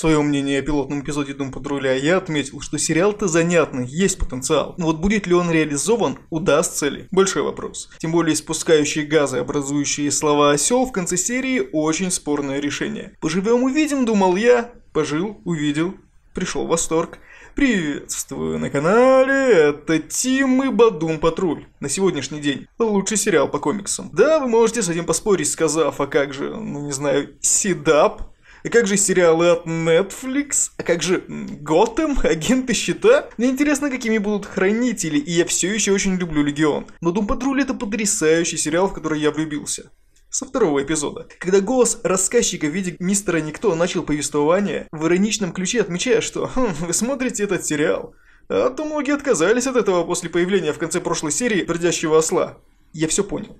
свое мнение о пилотном эпизоде Дум Патруля, я отметил, что сериал-то занятный, есть потенциал. Но вот будет ли он реализован, удастся ли? Большой вопрос. Тем более спускающие газы, образующие слова осел в конце серии очень спорное решение. Поживем увидим, думал я, пожил, увидел, пришел в восторг. Приветствую на канале, это Тим и Бадум Патруль. На сегодняшний день лучший сериал по комиксам. Да, вы можете с этим поспорить, сказав, а как же, ну не знаю, Сидап а как же сериалы от Netflix? А как же Готэм? Агенты Щита? Мне интересно, какими будут Хранители, и я все еще очень люблю Легион. Но дум Patrol это потрясающий сериал, в который я влюбился со второго эпизода, когда голос рассказчика в виде мистера Никто начал повествование, в ироничном ключе отмечая, что хм, «Вы смотрите этот сериал». А то многие отказались от этого после появления в конце прошлой серии «Бродящего осла». Я все понял.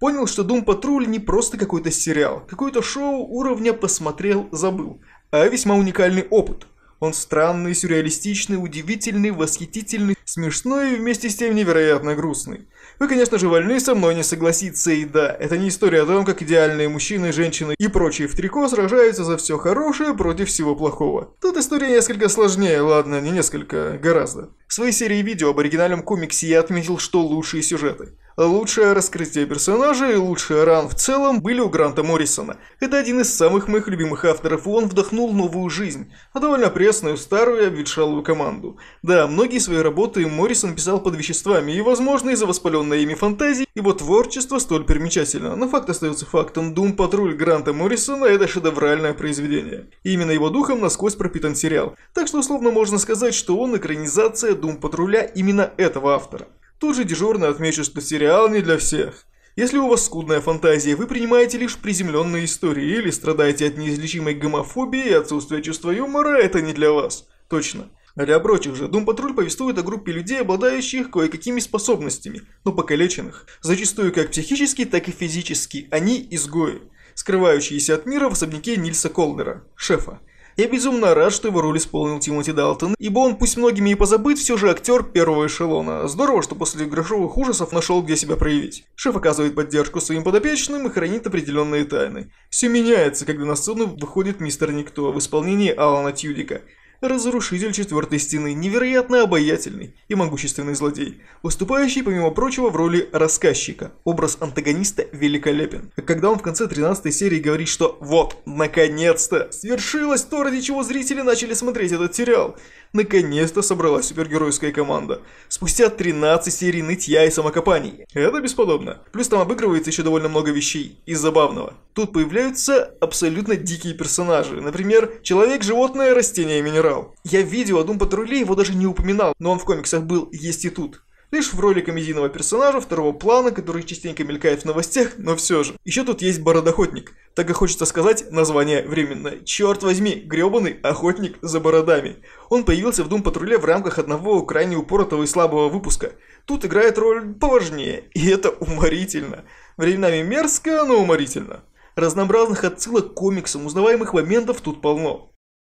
Понял, что Doom Patrol не просто какой-то сериал, какое-то шоу уровня посмотрел, забыл, а весьма уникальный опыт. Он странный, сюрреалистичный, удивительный, восхитительный, смешной и вместе с тем невероятно грустный. Вы, конечно же, вольны со мной не согласиться, и да, это не история о том, как идеальные мужчины, женщины и прочие в трико сражаются за все хорошее против всего плохого. Тут история несколько сложнее, ладно, не несколько, гораздо. В своей серии видео об оригинальном комиксе я отметил, что лучшие сюжеты – Лучшее раскрытие персонажа и лучший ран в целом были у Гранта Моррисона. Это один из самых моих любимых авторов, и он вдохнул новую жизнь, а довольно пресную, старую и обветшалую команду. Да, многие свои работы Моррисон писал под веществами, и, возможно, из-за воспаленной ими фантазии его творчество столь примечательно, но факт остается фактом, Дум Патруль Гранта Моррисона – это шедевральное произведение. И именно его духом насквозь пропитан сериал, так что условно можно сказать, что он экранизация Дум Патруля именно этого автора. Тут же дежурно отмечу, что сериал не для всех. Если у вас скудная фантазия, вы принимаете лишь приземленные истории или страдаете от неизлечимой гомофобии и отсутствия чувства юмора, это не для вас. Точно. Для прочих же, Дум Патруль повествует о группе людей, обладающих кое-какими способностями, но покалеченных, зачастую как психически, так и физически. Они изгои, скрывающиеся от мира в особняке Нильса Колнера, шефа, я безумно рад, что его роль исполнил Тимоти Далтон, ибо он, пусть многими и позабыт, все же актер первого эшелона. Здорово, что после грошовых ужасов нашел, где себя проявить. Шеф оказывает поддержку своим подопечным и хранит определенные тайны. Все меняется, когда на сцену выходит мистер Никто в исполнении Алана Тьюдика – разрушитель четвертой стены, невероятно обаятельный и могущественный злодей, выступающий, помимо прочего, в роли рассказчика. Образ антагониста великолепен. Когда он в конце 13 серии говорит, что «Вот, наконец-то, свершилось то, ради чего зрители начали смотреть этот сериал», наконец-то собралась супергеройская команда. Спустя 13 серий нытья и самокопаний. Это бесподобно. Плюс там обыгрывается еще довольно много вещей из забавного. Тут появляются абсолютно дикие персонажи. Например, человек, животное, растение и минерал. Я видел видео о Дум Патруле его даже не упоминал, но он в комиксах был, есть и тут. Лишь в роли комедийного персонажа второго плана, который частенько мелькает в новостях, но все же. Еще тут есть бородоходник, Так и хочется сказать, название временное. Черт возьми, гребаный охотник за бородами. Он появился в Дум Патруле в рамках одного крайне упоротого и слабого выпуска. Тут играет роль поважнее, и это уморительно. Временами мерзко, но уморительно. Разнообразных отсылок к комиксам, узнаваемых моментов тут полно.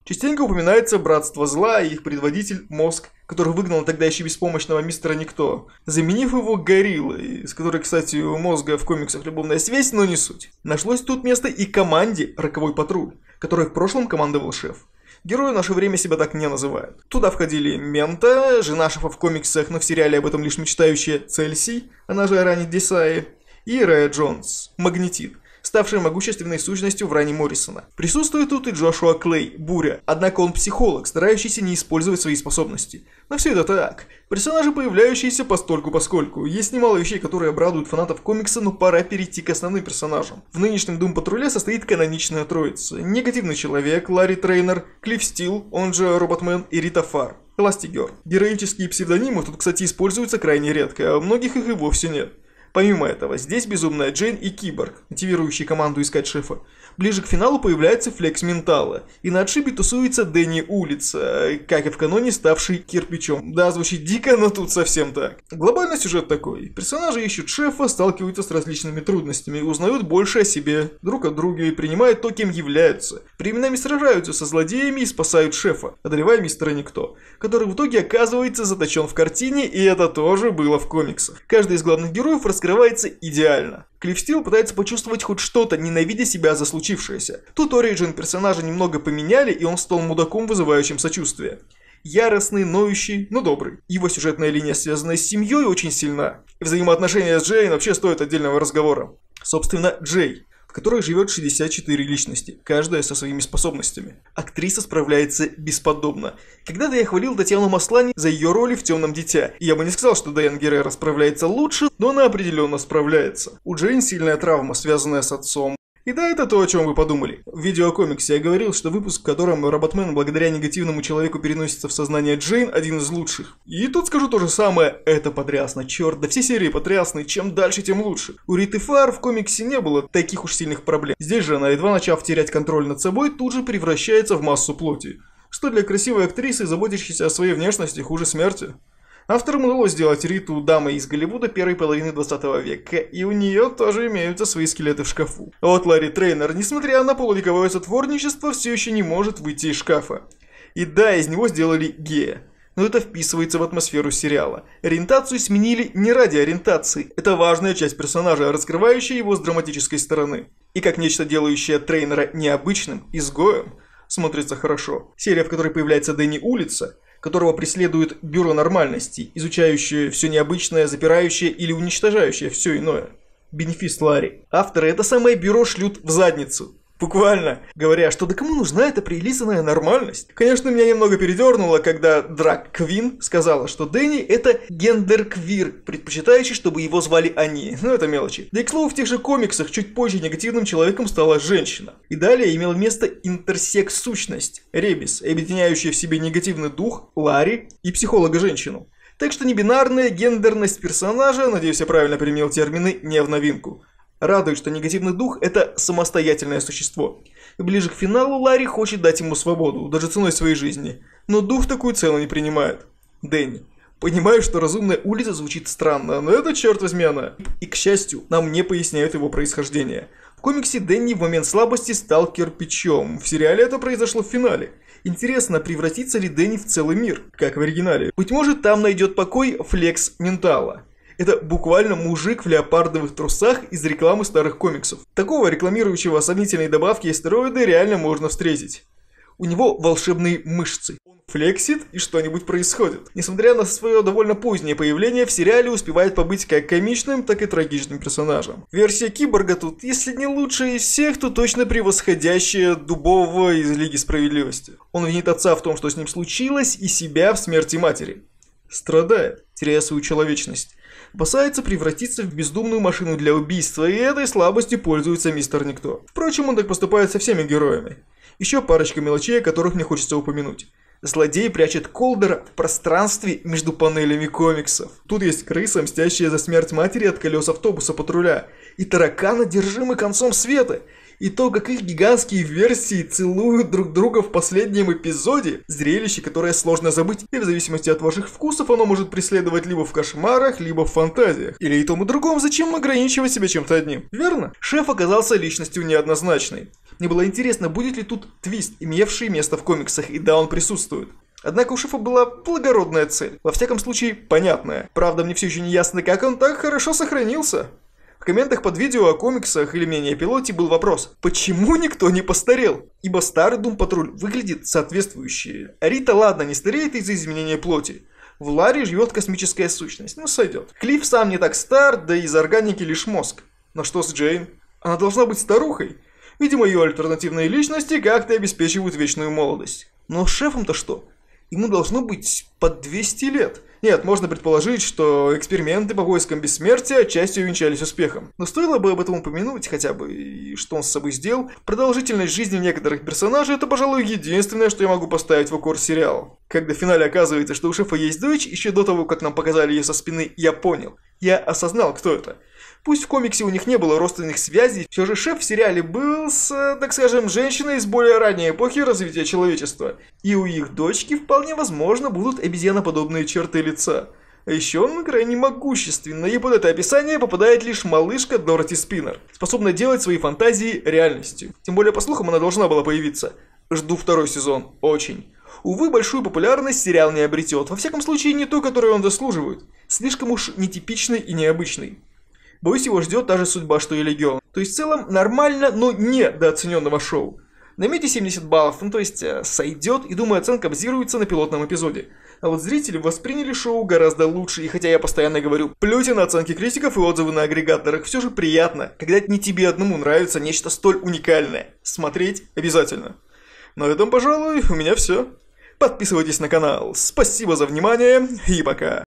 Частенько упоминается братство зла и их предводитель Мозг, который выгнал тогда еще беспомощного мистера Никто, заменив его гориллой, с которой, кстати, у Мозга в комиксах любовная связь, но не суть. Нашлось тут место и команде «Роковой патруль», которой в прошлом командовал шеф. Герои в наше время себя так не называют. Туда входили Мента, жена шефа в комиксах, но в сериале об этом лишь мечтающая Цельси, она же Арани Десаи, и Рэя Джонс, Магнетит, ставший могущественной сущностью в ране Моррисона. Присутствует тут и Джошуа Клей, Буря, однако он психолог, старающийся не использовать свои способности. Но все это так. Персонажи, появляющиеся постольку поскольку. Есть немало вещей, которые обрадуют фанатов комикса, но пора перейти к основным персонажам. В нынешнем дум Патруле состоит каноничная троица. Негативный человек, Ларри Трейнер, Клифф Стил, он же Роботмен и Рита Фар. Эластигер. Героические псевдонимы тут, кстати, используются крайне редко, а многих их и вовсе нет. Помимо этого, здесь Безумная Джейн и Киборг, мотивирующий команду искать шефа. Ближе к финалу появляется Флекс Ментала, и на отшибе тусуется Дэнни Улица, э, как и в каноне ставший кирпичом. Да, звучит дико, но тут совсем так. Глобальный сюжет такой. Персонажи ищут шефа, сталкиваются с различными трудностями, узнают больше о себе, друг о друге и принимают то, кем являются. Временами сражаются со злодеями и спасают шефа, одолевая мистера Никто, который в итоге оказывается заточен в картине, и это тоже было в комиксах. Каждый из главных героев рассказывает раскрывается идеально. Клифф Стил пытается почувствовать хоть что-то, ненавидя себя за случившееся. Тут оригин персонажа немного поменяли, и он стал мудаком, вызывающим сочувствие. Яростный, ноющий, но добрый. Его сюжетная линия, связанная с семьей, очень сильна. И взаимоотношения с Джейн вообще стоят отдельного разговора. Собственно, Джей которой живет 64 личности, каждая со своими способностями. Актриса справляется бесподобно. Когда-то я хвалил Татьяну Маслани за ее роли в «Темном дитя», и я бы не сказал, что Дайан Геррера справляется лучше, но она определенно справляется. У Джейн сильная травма, связанная с отцом, и да, это то, о чем вы подумали. В видео комиксе я говорил, что выпуск, в котором Роботмен благодаря негативному человеку переносится в сознание Джейн, один из лучших. И тут скажу то же самое, это потрясно, черт, да все серии потрясны, чем дальше, тем лучше. У Риты Фар в комиксе не было таких уж сильных проблем. Здесь же она, едва начав терять контроль над собой, тут же превращается в массу плоти. Что для красивой актрисы, заботящейся о своей внешности, хуже смерти? Автору удалось сделать Риту дамы из Голливуда первой половины 20 века, и у нее тоже имеются свои скелеты в шкафу. А вот Ларри Трейнер, несмотря на полувековое сотворничество, все еще не может выйти из шкафа. И да, из него сделали гея но это вписывается в атмосферу сериала. Ориентацию сменили не ради ориентации. Это важная часть персонажа, раскрывающая его с драматической стороны. И как нечто, делающее Трейнера необычным, изгоем, смотрится хорошо. Серия, в которой появляется Дэнни Улица, которого преследует бюро нормальности, изучающее все необычное, запирающее или уничтожающее все иное. Бенефис Ларри. Авторы это самое бюро шлют в задницу. Буквально. Говоря, что да кому нужна эта прилизанная нормальность? Конечно, меня немного передернуло, когда Драк Квин сказала, что Дэнни это гендерквир, предпочитающий, чтобы его звали они. Ну, это мелочи. Да и к слову, в тех же комиксах чуть позже негативным человеком стала женщина. И далее имел место интерсекс-сущность, ребис, объединяющая в себе негативный дух, Ларри и психолога-женщину. Так что небинарная гендерность персонажа, надеюсь, я правильно применил термины, не в новинку. Радует, что негативный дух – это самостоятельное существо. ближе к финалу Ларри хочет дать ему свободу, даже ценой своей жизни. Но дух такую цену не принимает. Дэнни. Понимаю, что разумная улица звучит странно, но это, черт возьми, она. И, к счастью, нам не поясняют его происхождение. В комиксе Дэнни в момент слабости стал кирпичом. В сериале это произошло в финале. Интересно, превратится ли Дэнни в целый мир, как в оригинале. Быть может, там найдет покой флекс ментала. Это буквально мужик в леопардовых трусах из рекламы старых комиксов. Такого рекламирующего сомнительные добавки и стероиды реально можно встретить. У него волшебные мышцы. Он флексит и что-нибудь происходит. Несмотря на свое довольно позднее появление, в сериале успевает побыть как комичным, так и трагичным персонажем. Версия Киборга тут, если не лучшая из всех, то точно превосходящая Дубового из Лиги Справедливости. Он винит отца в том, что с ним случилось, и себя в смерти матери. Страдает, теряя свою человечность. Опасается превратиться в бездумную машину для убийства, и этой слабостью пользуется мистер Никто. Впрочем, он так поступает со всеми героями. Еще парочка мелочей, о которых мне хочется упомянуть. Злодей прячет Колдера в пространстве между панелями комиксов. Тут есть крыса, мстящая за смерть матери от колес автобуса патруля, и таракан, одержимый концом света, и то, как их гигантские версии целуют друг друга в последнем эпизоде, зрелище, которое сложно забыть, и в зависимости от ваших вкусов оно может преследовать либо в кошмарах, либо в фантазиях. Или и тому другому. зачем ограничивать себя чем-то одним, верно? Шеф оказался личностью неоднозначной. Мне было интересно, будет ли тут твист, имевший место в комиксах, и да, он присутствует. Однако у Шифа была благородная цель, во всяком случае понятная. Правда, мне все еще не ясно, как он так хорошо сохранился комментах под видео о комиксах или мини-пилоте был вопрос, почему никто не постарел? Ибо старый Дум Патруль выглядит соответствующе. Рита, ладно, не стареет из-за изменения плоти. В Ларе живет космическая сущность, ну сойдет. Клифф сам не так стар, да из органики лишь мозг. Но что с Джейн? Она должна быть старухой. Видимо, ее альтернативные личности как-то обеспечивают вечную молодость. Но с шефом-то что? Ему должно быть под 200 лет. Нет, можно предположить, что эксперименты по поискам бессмертия частью увенчались успехом. Но стоило бы об этом упомянуть хотя бы, и что он с собой сделал. Продолжительность жизни некоторых персонажей это, пожалуй, единственное, что я могу поставить в укор сериала. Когда в финале оказывается, что у шефа есть дочь, еще до того, как нам показали ее со спины, я понял. Я осознал, кто это. Пусть в комиксе у них не было родственных связей, все же шеф в сериале был с, э, так скажем, женщиной из более ранней эпохи развития человечества. И у их дочки вполне возможно будут обезьяноподобные черты лица. А еще он крайне могущественный, и под это описание попадает лишь малышка Дороти Спиннер, способная делать свои фантазии реальностью. Тем более, по слухам, она должна была появиться. Жду второй сезон. Очень. Увы, большую популярность сериал не обретет, во всяком случае не ту, которую он заслуживает. Слишком уж нетипичный и необычный. Боюсь, его ждет та же судьба, что и Легион. То есть в целом нормально, но недооцененного шоу. Наймите 70 баллов, ну то есть э, сойдет, и думаю, оценка базируется на пилотном эпизоде. А вот зрители восприняли шоу гораздо лучше, и хотя я постоянно говорю, плюйте на оценки критиков и отзывы на агрегаторах, все же приятно, когда не тебе одному нравится нечто столь уникальное. Смотреть обязательно. На этом, пожалуй, у меня все. Подписывайтесь на канал. Спасибо за внимание и пока.